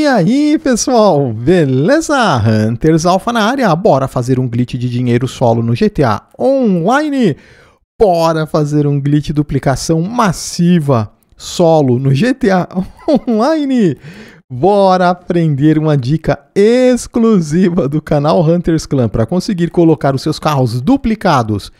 E aí, pessoal, beleza? Hunters Alpha na área, bora fazer um glitch de dinheiro solo no GTA Online? Bora fazer um glitch de duplicação massiva solo no GTA Online? Bora aprender uma dica exclusiva do canal Hunters Clan para conseguir colocar os seus carros duplicados.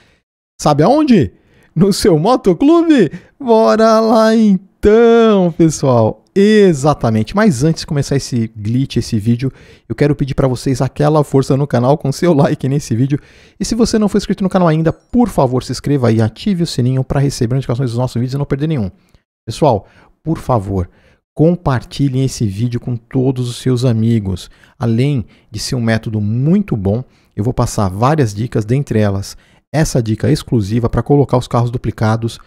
Sabe aonde? No seu motoclube? Bora lá então! Então, pessoal, exatamente. Mas antes de começar esse glitch, esse vídeo, eu quero pedir para vocês aquela força no canal com seu like nesse vídeo. E se você não for inscrito no canal ainda, por favor, se inscreva e ative o sininho para receber notificações dos nossos vídeos e não perder nenhum. Pessoal, por favor, compartilhem esse vídeo com todos os seus amigos. Além de ser um método muito bom, eu vou passar várias dicas, dentre elas essa dica exclusiva para colocar os carros duplicados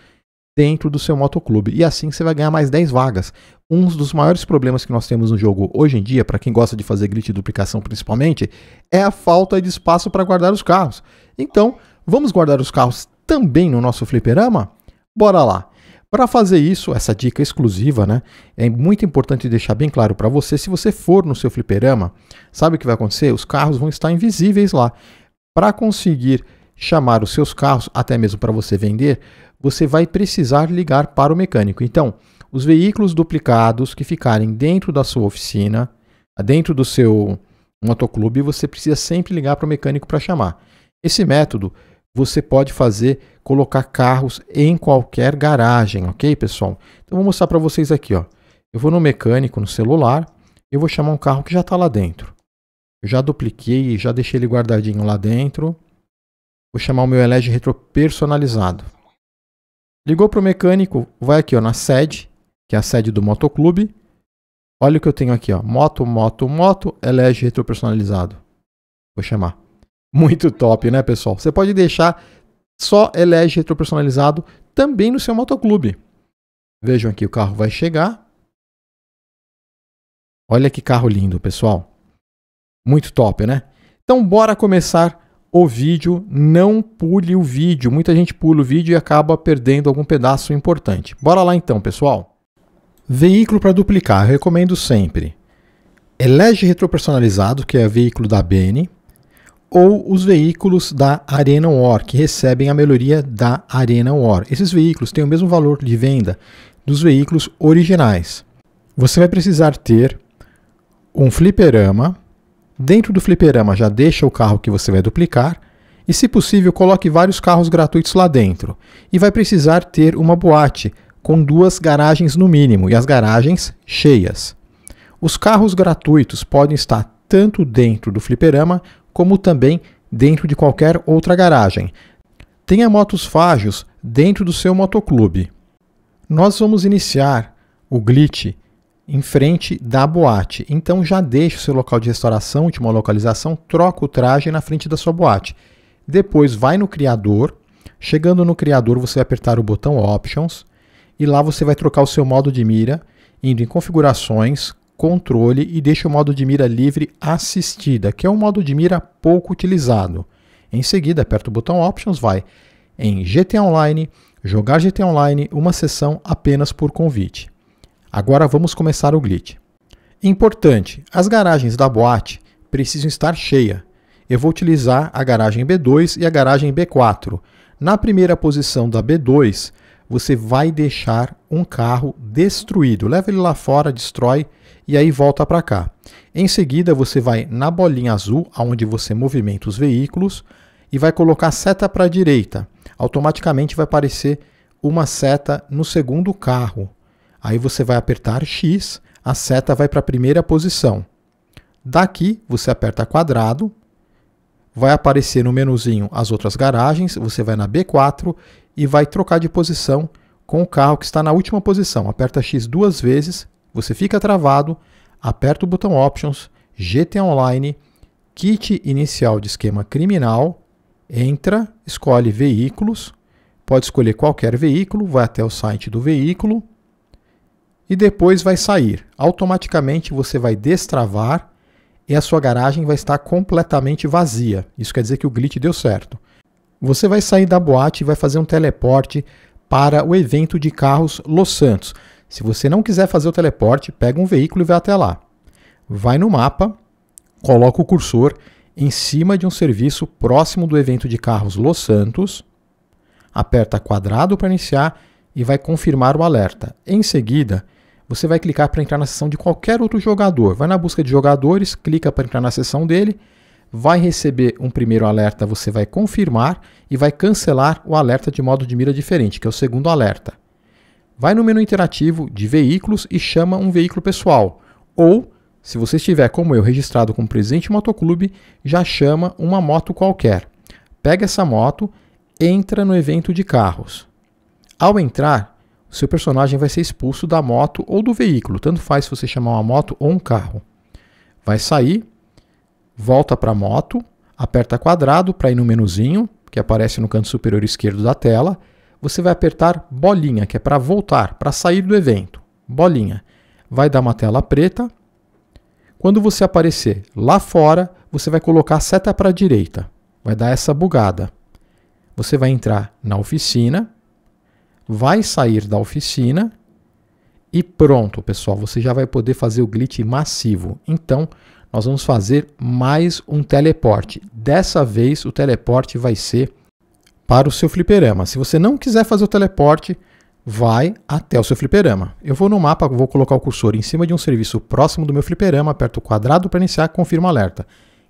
dentro do seu motoclube. E assim você vai ganhar mais 10 vagas. Um dos maiores problemas que nós temos no jogo hoje em dia, para quem gosta de fazer glitch e duplicação principalmente, é a falta de espaço para guardar os carros. Então, vamos guardar os carros também no nosso fliperama? Bora lá! Para fazer isso, essa dica exclusiva, né? É muito importante deixar bem claro para você, se você for no seu fliperama, sabe o que vai acontecer? Os carros vão estar invisíveis lá. Para conseguir chamar os seus carros, até mesmo para você vender, você vai precisar ligar para o mecânico. Então, os veículos duplicados que ficarem dentro da sua oficina, dentro do seu motoclube, você precisa sempre ligar para o mecânico para chamar. Esse método você pode fazer colocar carros em qualquer garagem, ok, pessoal? Então vou mostrar para vocês aqui, ó. Eu vou no mecânico no celular, eu vou chamar um carro que já está lá dentro. Eu já dupliquei, já deixei ele guardadinho lá dentro. Vou chamar o meu LED Retro personalizado. Ligou para o mecânico, vai aqui ó, na sede, que é a sede do motoclube. Olha o que eu tenho aqui, ó. Moto, moto, moto, elege retro personalizado. Vou chamar. Muito top, né, pessoal? Você pode deixar só elege retro personalizado também no seu motoclube. Vejam aqui, o carro vai chegar. Olha que carro lindo, pessoal. Muito top, né? Então bora começar o vídeo, não pule o vídeo. Muita gente pula o vídeo e acaba perdendo algum pedaço importante. Bora lá então, pessoal. Veículo para duplicar, recomendo sempre. Elege retropersonalizado, que é veículo da BN, ou os veículos da Arena War, que recebem a melhoria da Arena War. Esses veículos têm o mesmo valor de venda dos veículos originais. Você vai precisar ter um fliperama, Dentro do fliperama já deixa o carro que você vai duplicar e, se possível, coloque vários carros gratuitos lá dentro. E vai precisar ter uma boate com duas garagens no mínimo e as garagens cheias. Os carros gratuitos podem estar tanto dentro do fliperama como também dentro de qualquer outra garagem. Tenha motos fágios dentro do seu motoclube. Nós vamos iniciar o glitch em frente da boate. Então já deixa o seu local de restauração, última localização, troca o traje na frente da sua boate. Depois vai no criador. Chegando no criador, você vai apertar o botão Options e lá você vai trocar o seu modo de mira, indo em configurações, controle e deixa o modo de mira livre assistida, que é um modo de mira pouco utilizado. Em seguida, aperta o botão Options, vai em GT Online, jogar GT Online, uma sessão apenas por convite. Agora vamos começar o glitch. Importante, as garagens da boate precisam estar cheia. Eu vou utilizar a garagem B2 e a garagem B4. Na primeira posição da B2, você vai deixar um carro destruído. Leva ele lá fora, destrói e aí volta para cá. Em seguida, você vai na bolinha azul, aonde você movimenta os veículos, e vai colocar seta para a direita. Automaticamente vai aparecer uma seta no segundo carro. Aí você vai apertar X, a seta vai para a primeira posição. Daqui você aperta quadrado, vai aparecer no menuzinho as outras garagens, você vai na B4 e vai trocar de posição com o carro que está na última posição. Aperta X duas vezes, você fica travado, aperta o botão Options, GT Online, Kit Inicial de Esquema Criminal, entra, escolhe Veículos, pode escolher qualquer veículo, vai até o site do veículo, e depois vai sair. Automaticamente você vai destravar e a sua garagem vai estar completamente vazia. Isso quer dizer que o glitch deu certo. Você vai sair da boate e vai fazer um teleporte para o evento de carros Los Santos. Se você não quiser fazer o teleporte, pega um veículo e vai até lá. Vai no mapa, coloca o cursor em cima de um serviço próximo do evento de carros Los Santos, aperta quadrado para iniciar e vai confirmar o alerta. Em seguida, você vai clicar para entrar na seção de qualquer outro jogador. Vai na busca de jogadores, clica para entrar na seção dele, vai receber um primeiro alerta, você vai confirmar e vai cancelar o alerta de modo de mira diferente, que é o segundo alerta. Vai no menu interativo de veículos e chama um veículo pessoal. Ou, se você estiver como eu registrado como presidente motoclube, já chama uma moto qualquer. Pega essa moto, entra no evento de carros. Ao entrar, seu personagem vai ser expulso da moto ou do veículo, tanto faz se você chamar uma moto ou um carro. Vai sair, volta para a moto, aperta quadrado para ir no menuzinho, que aparece no canto superior esquerdo da tela. Você vai apertar bolinha, que é para voltar, para sair do evento. Bolinha. Vai dar uma tela preta. Quando você aparecer lá fora, você vai colocar a seta para a direita. Vai dar essa bugada. Você vai entrar na oficina vai sair da oficina e pronto, pessoal, você já vai poder fazer o glitch massivo. Então, nós vamos fazer mais um teleporte. Dessa vez, o teleporte vai ser para o seu fliperama. Se você não quiser fazer o teleporte, vai até o seu fliperama. Eu vou no mapa, vou colocar o cursor em cima de um serviço próximo do meu fliperama, aperto o quadrado para iniciar, confirmo o alerta.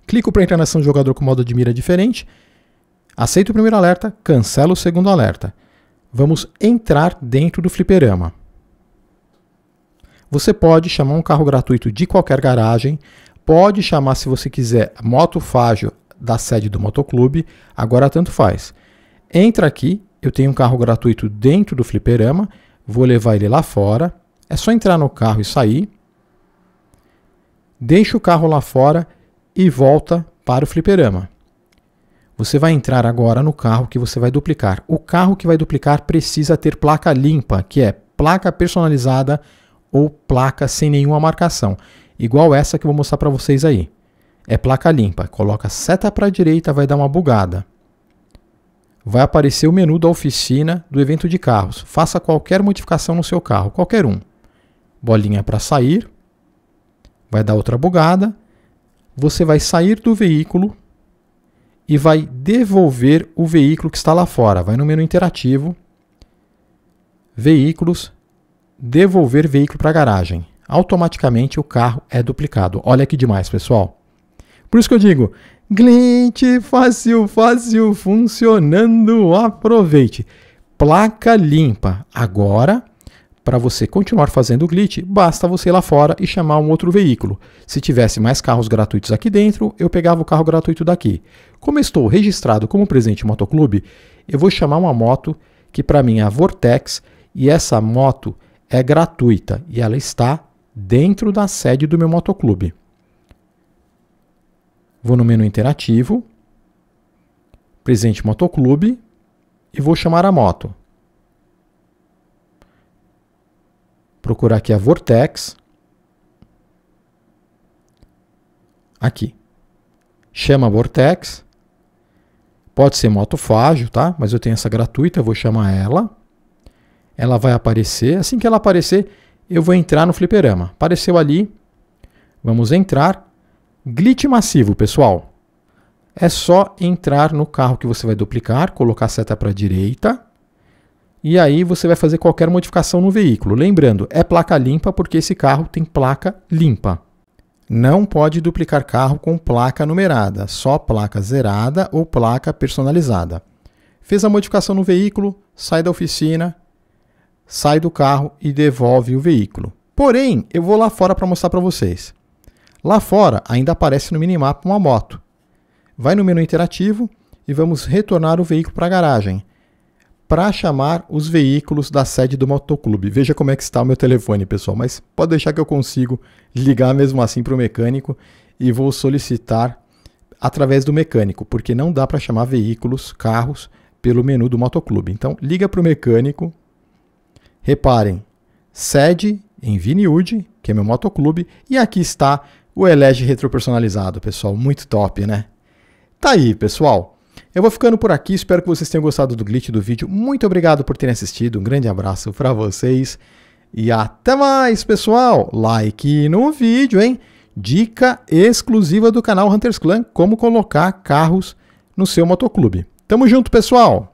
Clico para internação do jogador com modo de mira diferente, aceito o primeiro alerta, cancelo o segundo alerta. Vamos entrar dentro do fliperama. Você pode chamar um carro gratuito de qualquer garagem, pode chamar, se você quiser, Moto Fágio da sede do motoclube, agora tanto faz. Entra aqui, eu tenho um carro gratuito dentro do fliperama, vou levar ele lá fora, é só entrar no carro e sair, deixa o carro lá fora e volta para o fliperama. Você vai entrar agora no carro que você vai duplicar. O carro que vai duplicar precisa ter placa limpa, que é placa personalizada ou placa sem nenhuma marcação, igual essa que eu vou mostrar para vocês aí. É placa limpa. Coloca seta para a direita, vai dar uma bugada. Vai aparecer o menu da oficina do evento de carros. Faça qualquer modificação no seu carro, qualquer um. Bolinha para sair. Vai dar outra bugada. Você vai sair do veículo e vai devolver o veículo que está lá fora. Vai no menu interativo, veículos, devolver veículo para garagem. Automaticamente o carro é duplicado. Olha que demais, pessoal. Por isso que eu digo, cliente fácil, fácil, funcionando, aproveite. Placa limpa. Agora para você continuar fazendo o glitch, basta você ir lá fora e chamar um outro veículo. Se tivesse mais carros gratuitos aqui dentro, eu pegava o carro gratuito daqui. Como estou registrado como presente motoclube, eu vou chamar uma moto que para mim é a Vortex e essa moto é gratuita e ela está dentro da sede do meu motoclube. Vou no menu interativo, presente motoclube e vou chamar a moto. procurar aqui a Vortex. Aqui. Chama Vortex. Pode ser motofágio, tá? Mas eu tenho essa gratuita, eu vou chamar ela. Ela vai aparecer. Assim que ela aparecer, eu vou entrar no fliperama. Apareceu ali. Vamos entrar. Glitch massivo, pessoal. É só entrar no carro que você vai duplicar, colocar a seta para a direita e aí você vai fazer qualquer modificação no veículo. Lembrando, é placa limpa porque esse carro tem placa limpa. Não pode duplicar carro com placa numerada, só placa zerada ou placa personalizada. Fez a modificação no veículo, sai da oficina, sai do carro e devolve o veículo. Porém, eu vou lá fora para mostrar para vocês. Lá fora ainda aparece no minimapa uma moto. Vai no menu interativo e vamos retornar o veículo para a garagem para chamar os veículos da sede do motoclube. Veja como é que está o meu telefone, pessoal, mas pode deixar que eu consigo ligar mesmo assim para o mecânico e vou solicitar através do mecânico, porque não dá para chamar veículos, carros pelo menu do motoclube. Então, liga para o mecânico. Reparem, sede em Vinewood, que é meu motoclube, e aqui está o Elege retropersonalizado, pessoal, muito top, né? Tá aí, pessoal. Eu vou ficando por aqui, espero que vocês tenham gostado do glitch do vídeo. Muito obrigado por terem assistido, um grande abraço para vocês e até mais, pessoal! Like no vídeo, hein? Dica exclusiva do canal Hunters Clan, como colocar carros no seu motoclube. Tamo junto, pessoal!